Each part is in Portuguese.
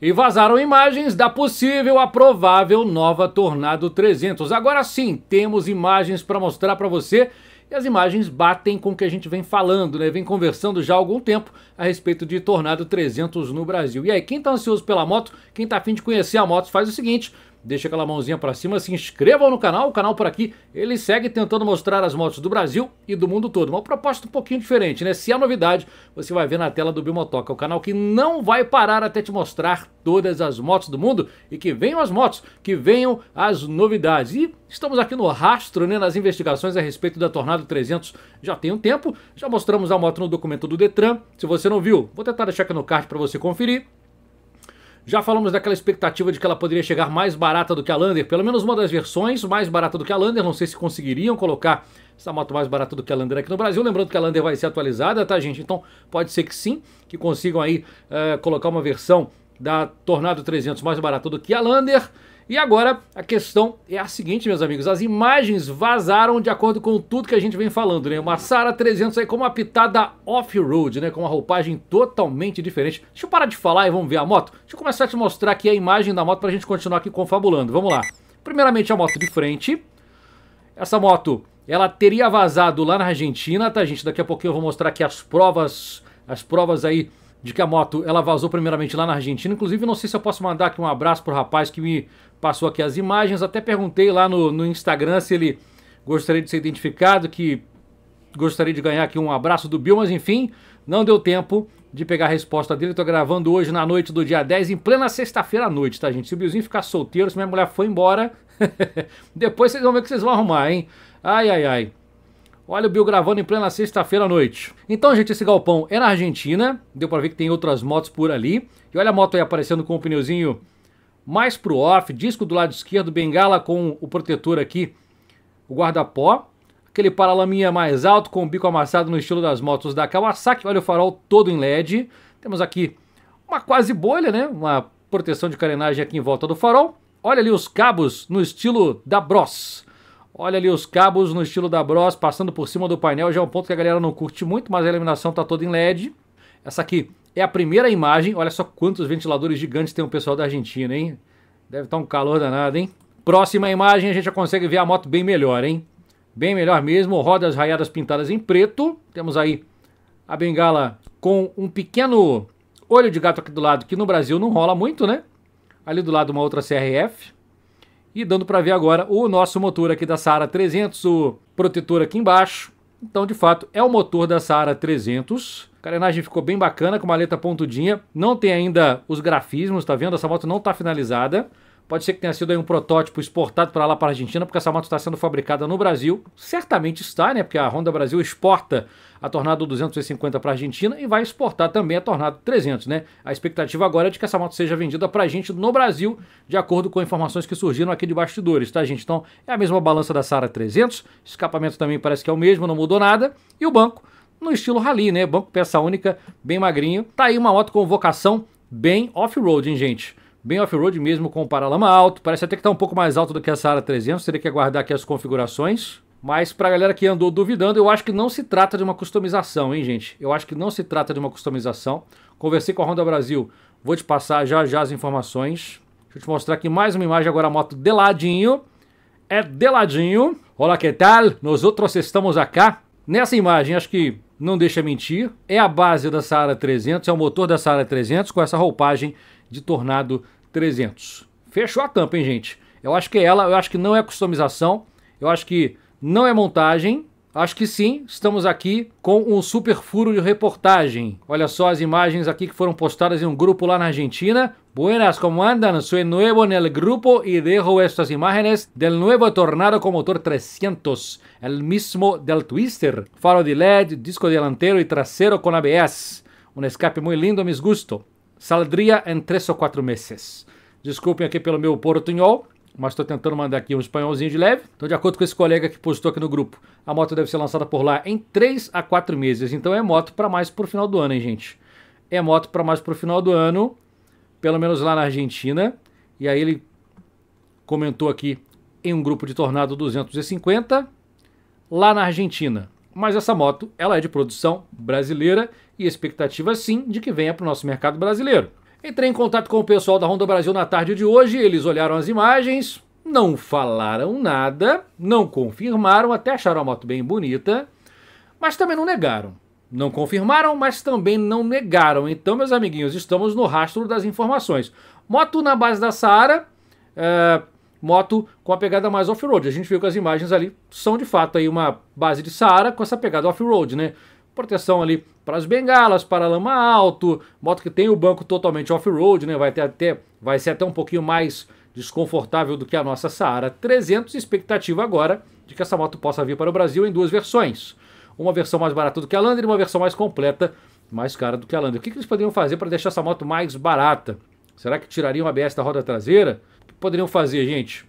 e vazaram imagens da possível a provável nova Tornado 300. Agora sim, temos imagens para mostrar para você e as imagens batem com o que a gente vem falando, né? Vem conversando já há algum tempo a respeito de Tornado 300 no Brasil. E aí, quem está ansioso pela moto, quem está afim de conhecer a moto, faz o seguinte, deixa aquela mãozinha para cima, se inscrevam no canal, o canal por aqui, ele segue tentando mostrar as motos do Brasil e do mundo todo. Uma proposta um pouquinho diferente, né? Se é novidade, você vai ver na tela do Bimotoca, o canal que não vai parar até te mostrar todas as motos do mundo e que venham as motos, que venham as novidades. E estamos aqui no rastro, né, nas investigações a respeito da Tornado 300 já tem um tempo, já mostramos a moto no documento do Detran. Se você não viu, vou tentar deixar aqui no card para você conferir. Já falamos daquela expectativa de que ela poderia chegar mais barata do que a Lander, pelo menos uma das versões mais barata do que a Lander, não sei se conseguiriam colocar essa moto mais barata do que a Lander aqui no Brasil. Lembrando que a Lander vai ser atualizada, tá gente? Então pode ser que sim, que consigam aí eh, colocar uma versão da Tornado 300 mais barata do que a Lander. E agora a questão é a seguinte, meus amigos: as imagens vazaram de acordo com tudo que a gente vem falando, né? Uma Sara 300 aí com uma pitada off-road, né? Com uma roupagem totalmente diferente. Deixa eu parar de falar e vamos ver a moto. Deixa eu começar a te mostrar aqui a imagem da moto para a gente continuar aqui confabulando. Vamos lá. Primeiramente a moto de frente. Essa moto, ela teria vazado lá na Argentina, tá gente? Daqui a pouquinho eu vou mostrar aqui as provas, as provas aí de que a moto ela vazou primeiramente lá na Argentina. Inclusive, não sei se eu posso mandar aqui um abraço pro rapaz que me passou aqui as imagens. Até perguntei lá no, no Instagram se ele gostaria de ser identificado, que gostaria de ganhar aqui um abraço do Bill, mas enfim, não deu tempo de pegar a resposta dele. Tô gravando hoje na noite do dia 10, em plena sexta-feira à noite, tá, gente? Se o Billzinho ficar solteiro, se minha mulher for embora, depois vocês vão ver o que vocês vão arrumar, hein? Ai, ai, ai. Olha o Bill gravando em plena sexta-feira à noite. Então, gente, esse galpão é na Argentina. Deu pra ver que tem outras motos por ali. E olha a moto aí aparecendo com o pneuzinho mais pro off. Disco do lado esquerdo, bengala com o protetor aqui, o guarda-pó. Aquele paralaminha mais alto com o bico amassado no estilo das motos da Kawasaki. Olha o farol todo em LED. Temos aqui uma quase bolha, né? Uma proteção de carenagem aqui em volta do farol. Olha ali os cabos no estilo da Bros. Olha ali os cabos no estilo da Bros passando por cima do painel. Já é um ponto que a galera não curte muito, mas a iluminação está toda em LED. Essa aqui é a primeira imagem. Olha só quantos ventiladores gigantes tem o pessoal da Argentina, hein? Deve estar tá um calor danado, hein? Próxima imagem a gente já consegue ver a moto bem melhor, hein? Bem melhor mesmo. Rodas raiadas pintadas em preto. Temos aí a bengala com um pequeno olho de gato aqui do lado, que no Brasil não rola muito, né? Ali do lado uma outra CRF. E dando para ver agora o nosso motor aqui da Saara 300, o protetor aqui embaixo. Então, de fato, é o motor da Saara 300. A carenagem ficou bem bacana, com uma letra pontudinha. Não tem ainda os grafismos, tá vendo? Essa moto não tá finalizada. Pode ser que tenha sido um protótipo exportado para lá para a Argentina, porque essa moto está sendo fabricada no Brasil. Certamente está, né? Porque a Honda Brasil exporta a Tornado 250 para a Argentina e vai exportar também a Tornado 300, né? A expectativa agora é de que essa moto seja vendida para a gente no Brasil, de acordo com informações que surgiram aqui de bastidores, tá, gente? Então, é a mesma balança da Sara 300, escapamento também parece que é o mesmo, não mudou nada, e o banco no estilo rally, né? Banco peça única, bem magrinho. Tá aí uma moto com vocação bem off-road, hein, gente? Bem off-road mesmo com o paralama alto. Parece até que está um pouco mais alto do que a Saara 300. Teria que aguardar aqui as configurações. Mas para a galera que andou duvidando, eu acho que não se trata de uma customização, hein, gente? Eu acho que não se trata de uma customização. Conversei com a Honda Brasil. Vou te passar já já as informações. Deixa eu te mostrar aqui mais uma imagem agora a moto de ladinho. É de ladinho. Olá, que tal? Nós outros estamos acá. Nessa imagem, acho que não deixa mentir. É a base da Saara 300, é o motor da Saara 300 com essa roupagem de Tornado 300. Fechou a tampa, hein, gente? Eu acho que é ela, eu acho que não é customização, eu acho que não é montagem. Acho que sim, estamos aqui com um super furo de reportagem. Olha só as imagens aqui que foram postadas em um grupo lá na Argentina. Buenas, como andan? Soy nuevo en el grupo y dejo estas imágenes del nuevo Tornado con motor 300, el mismo del Twister. Faro de LED, disco delantero y trasero con ABS. Um escape muito lindo, mis gusto. Saldria em três ou quatro meses. Desculpem aqui pelo meu portunhol, mas estou tentando mandar aqui um espanholzinho de leve. Então, de acordo com esse colega que postou aqui no grupo, a moto deve ser lançada por lá em 3 a 4 meses. Então, é moto para mais para o final do ano, hein, gente? É moto para mais para o final do ano, pelo menos lá na Argentina. E aí ele comentou aqui em um grupo de Tornado 250, lá na Argentina mas essa moto ela é de produção brasileira e expectativa sim de que venha para o nosso mercado brasileiro. Entrei em contato com o pessoal da Honda Brasil na tarde de hoje, eles olharam as imagens, não falaram nada, não confirmaram, até acharam a moto bem bonita, mas também não negaram. Não confirmaram, mas também não negaram. Então, meus amiguinhos, estamos no rastro das informações. Moto na base da Saara, eh, moto com a pegada mais off-road. A gente viu que as imagens ali são de fato aí uma base de Saara com essa pegada off-road, né? Proteção ali para as bengalas, para lama alto, moto que tem o banco totalmente off-road, né? Vai ter até vai ser até um pouquinho mais desconfortável do que a nossa Saara 300, expectativa agora de que essa moto possa vir para o Brasil em duas versões. Uma versão mais barata do que a Lander e uma versão mais completa, mais cara do que a Lander. O que, que eles poderiam fazer para deixar essa moto mais barata? Será que tirariam a ABS da roda traseira? poderiam fazer, gente?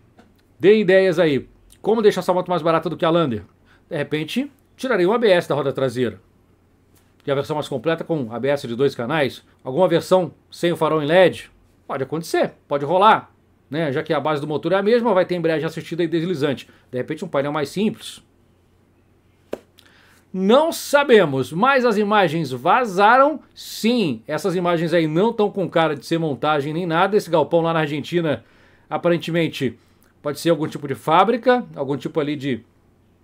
Dê ideias aí. Como deixar essa moto mais barata do que a Lander? De repente, tirarei um ABS da roda traseira. E a versão mais completa com ABS de dois canais? Alguma versão sem o farol em LED? Pode acontecer, pode rolar. Né? Já que a base do motor é a mesma, vai ter embreagem assistida e deslizante. De repente, um painel mais simples. Não sabemos, mas as imagens vazaram. Sim, essas imagens aí não estão com cara de ser montagem nem nada. Esse galpão lá na Argentina Aparentemente, pode ser algum tipo de fábrica, algum tipo ali de,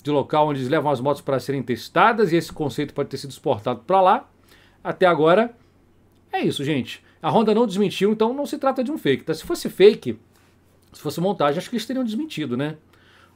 de local onde eles levam as motos para serem testadas, e esse conceito pode ter sido exportado para lá. Até agora, é isso, gente. A Honda não desmentiu, então não se trata de um fake. Tá? Se fosse fake, se fosse montagem, acho que eles teriam desmentido, né?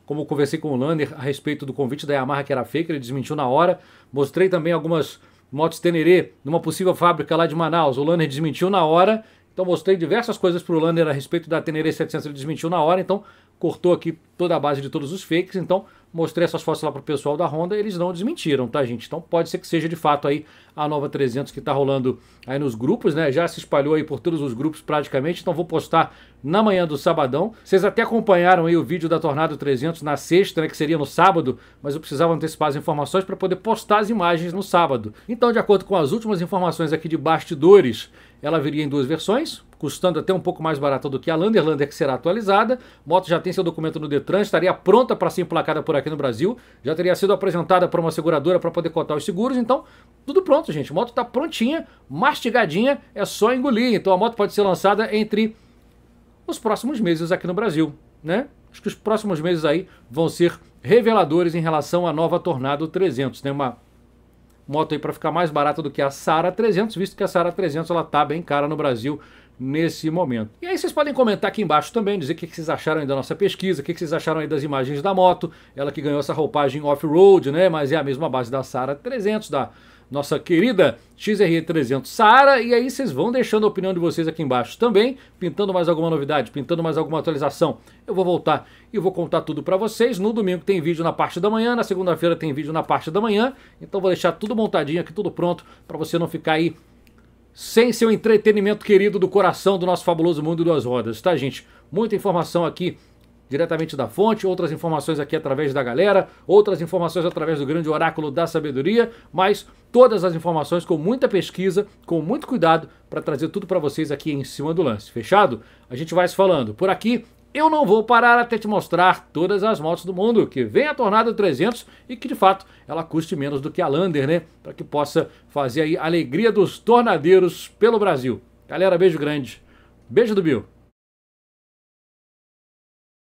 Como eu conversei com o Lander a respeito do convite da Yamaha que era fake, ele desmentiu na hora. Mostrei também algumas motos Teneré numa possível fábrica lá de Manaus. O Lander desmentiu na hora então mostrei diversas coisas para o Lander a respeito da Tenere 700, ele desmentiu na hora, então cortou aqui toda a base de todos os fakes, então mostrei essas fotos lá pro pessoal da Honda, eles não desmentiram, tá, gente? Então pode ser que seja de fato aí a nova 300 que está rolando aí nos grupos, né? Já se espalhou aí por todos os grupos praticamente, então vou postar na manhã do sabadão. Vocês até acompanharam aí o vídeo da Tornado 300 na sexta, né, que seria no sábado, mas eu precisava antecipar as informações para poder postar as imagens no sábado. Então, de acordo com as últimas informações aqui de bastidores, ela viria em duas versões, custando até um pouco mais barato do que a Landerlander, que será atualizada. Moto já tem seu documento no Detran, estaria pronta para ser emplacada por aqui no Brasil, já teria sido apresentada para uma seguradora para poder cotar os seguros, então tudo pronto, gente. Moto está prontinha, mastigadinha, é só engolir. Então a moto pode ser lançada entre os próximos meses aqui no Brasil, né? Acho que os próximos meses aí vão ser reveladores em relação à nova Tornado 300, né? Uma moto aí para ficar mais barata do que a Sara 300, visto que a Sara 300 ela tá bem cara no Brasil nesse momento. E aí vocês podem comentar aqui embaixo também, dizer o que vocês acharam da nossa pesquisa, o que vocês acharam aí das imagens da moto, ela que ganhou essa roupagem off-road, né, mas é a mesma base da Sara 300, da nossa querida XR300 Saara. E aí vocês vão deixando a opinião de vocês aqui embaixo também, pintando mais alguma novidade, pintando mais alguma atualização. Eu vou voltar e vou contar tudo para vocês. No domingo tem vídeo na parte da manhã, na segunda-feira tem vídeo na parte da manhã. Então vou deixar tudo montadinho aqui, tudo pronto, para você não ficar aí sem seu entretenimento querido do coração do nosso fabuloso mundo das rodas, tá gente? Muita informação aqui diretamente da fonte, outras informações aqui através da galera, outras informações através do grande oráculo da sabedoria, mas todas as informações com muita pesquisa, com muito cuidado para trazer tudo para vocês aqui em cima do lance. Fechado? A gente vai se falando. Por aqui eu não vou parar até te mostrar todas as motos do mundo que vem a Tornado 300 e que de fato ela custe menos do que a Lander, né? Para que possa fazer aí a alegria dos tornadeiros pelo Brasil. Galera, beijo grande. Beijo do Bill.